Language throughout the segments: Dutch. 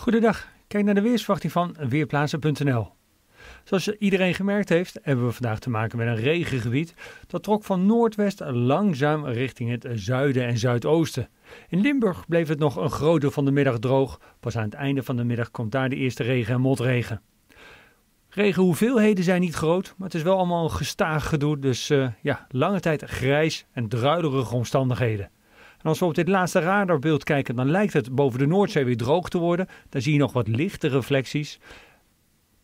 Goedendag, kijk naar de weersverwachting van Weerplaatsen.nl. Zoals iedereen gemerkt heeft, hebben we vandaag te maken met een regengebied dat trok van noordwest langzaam richting het zuiden en zuidoosten. In Limburg bleef het nog een groot deel van de middag droog, pas aan het einde van de middag komt daar de eerste regen en motregen. Regenhoeveelheden zijn niet groot, maar het is wel allemaal een gestaag gedoe, dus eh, ja, lange tijd grijs en druiderige omstandigheden. En als we op dit laatste radarbeeld kijken, dan lijkt het boven de Noordzee weer droog te worden. Daar zie je nog wat lichte reflecties.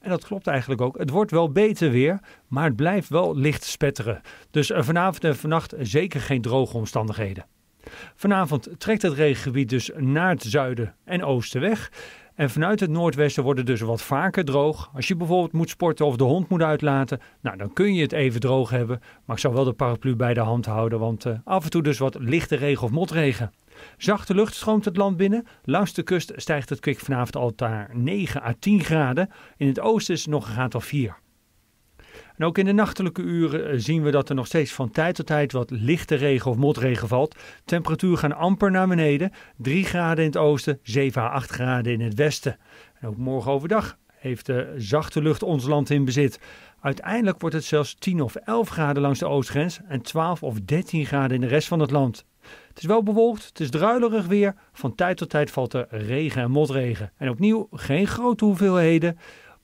En dat klopt eigenlijk ook. Het wordt wel beter weer, maar het blijft wel licht spetteren. Dus vanavond en vannacht zeker geen droge omstandigheden. Vanavond trekt het regengebied dus naar het zuiden en oosten weg. En vanuit het noordwesten wordt het dus wat vaker droog. Als je bijvoorbeeld moet sporten of de hond moet uitlaten, nou, dan kun je het even droog hebben. Maar ik zou wel de paraplu bij de hand houden, want eh, af en toe dus wat lichte regen of motregen. Zachte lucht stroomt het land binnen. Langs de kust stijgt het kwik vanavond al naar 9 à 10 graden. In het oosten is het nog een graad of 4. En ook in de nachtelijke uren eh, zien we dat er nog steeds van tijd tot tijd wat lichte regen of motregen valt. Temperatuur gaan amper naar beneden. 3 graden in het oosten, 7 à 8 graden in het westen. En ook morgen overdag heeft de zachte lucht ons land in bezit. Uiteindelijk wordt het zelfs 10 of 11 graden langs de oostgrens en 12 of 13 graden in de rest van het land. Het is wel bewolkt, het is druilerig weer. Van tijd tot tijd valt er regen en motregen. En opnieuw geen grote hoeveelheden.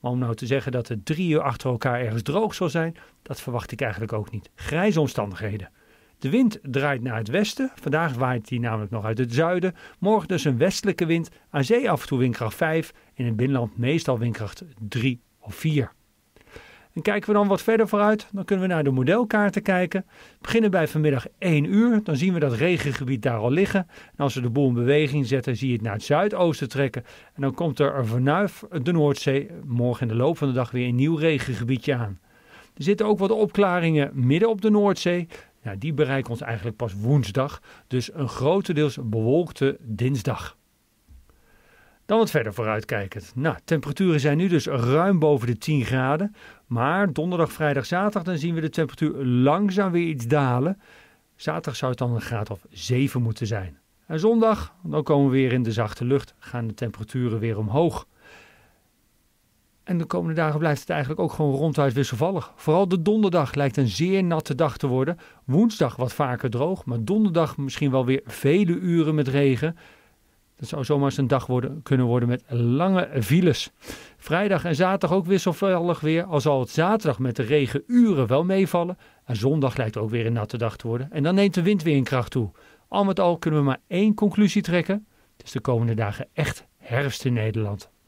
Maar om nou te zeggen dat het drie uur achter elkaar ergens droog zal zijn, dat verwacht ik eigenlijk ook niet. Grijze omstandigheden. De wind draait naar het westen. Vandaag waait die namelijk nog uit het zuiden. Morgen dus een westelijke wind. Aan zee af en toe windkracht 5. En in het binnenland meestal windkracht 3 of 4. En kijken we dan wat verder vooruit, dan kunnen we naar de modelkaarten kijken. beginnen bij vanmiddag 1 uur, dan zien we dat regengebied daar al liggen. als we de boel in beweging zetten, zie je het naar het zuidoosten trekken. En dan komt er vanuit de Noordzee morgen in de loop van de dag weer een nieuw regengebiedje aan. Er zitten ook wat opklaringen midden op de Noordzee. die bereiken ons eigenlijk pas woensdag, dus een grotendeels bewolkte dinsdag. Dan wat verder vooruitkijkend. Nou, temperaturen zijn nu dus ruim boven de 10 graden. Maar donderdag, vrijdag, zaterdag, dan zien we de temperatuur langzaam weer iets dalen. Zaterdag zou het dan een graad of 7 moeten zijn. En zondag, dan komen we weer in de zachte lucht, gaan de temperaturen weer omhoog. En de komende dagen blijft het eigenlijk ook gewoon ronduit wisselvallig. Vooral de donderdag lijkt een zeer natte dag te worden. Woensdag wat vaker droog, maar donderdag misschien wel weer vele uren met regen het zou zomaar eens een dag worden, kunnen worden met lange files. Vrijdag en zaterdag ook wisselvallig weer, al zal het zaterdag met de regen uren wel meevallen. En zondag lijkt ook weer een natte dag te worden. En dan neemt de wind weer in kracht toe. Al met al kunnen we maar één conclusie trekken. Het is de komende dagen echt herfst in Nederland.